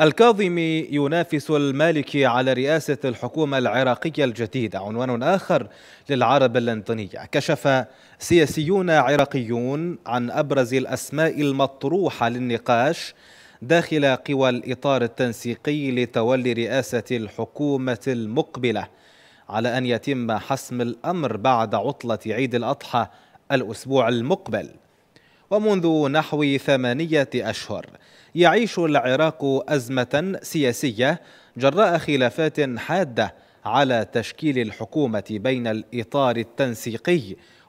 الكاظمي ينافس المالكي على رئاسة الحكومة العراقية الجديدة عنوان آخر للعرب اللندنية كشف سياسيون عراقيون عن أبرز الأسماء المطروحة للنقاش داخل قوى الإطار التنسيقي لتولي رئاسة الحكومة المقبلة على أن يتم حسم الأمر بعد عطلة عيد الأضحى الأسبوع المقبل ومنذ نحو ثمانية أشهر يعيش العراق أزمة سياسية جراء خلافات حادة على تشكيل الحكومة بين الإطار التنسيقي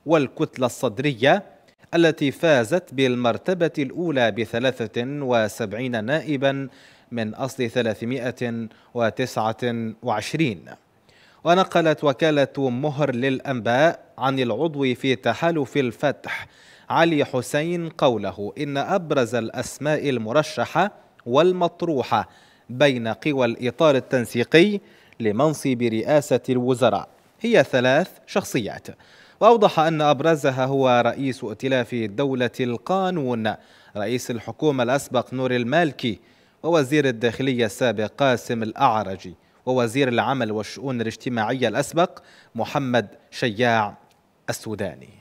والكتلة الصدرية التي فازت بالمرتبة الأولى بثلاثة وسبعين نائبا من أصل 329 ونقلت وكالة مهر للأنباء عن العضو في تحالف الفتح علي حسين قوله إن أبرز الأسماء المرشحة والمطروحة بين قوى الإطار التنسيقي لمنصب رئاسة الوزراء هي ثلاث شخصيات وأوضح أن أبرزها هو رئيس ائتلاف دولة القانون رئيس الحكومة الأسبق نور المالكي ووزير الداخلية السابق قاسم الأعرجي ووزير العمل والشؤون الاجتماعية الأسبق محمد شياع السوداني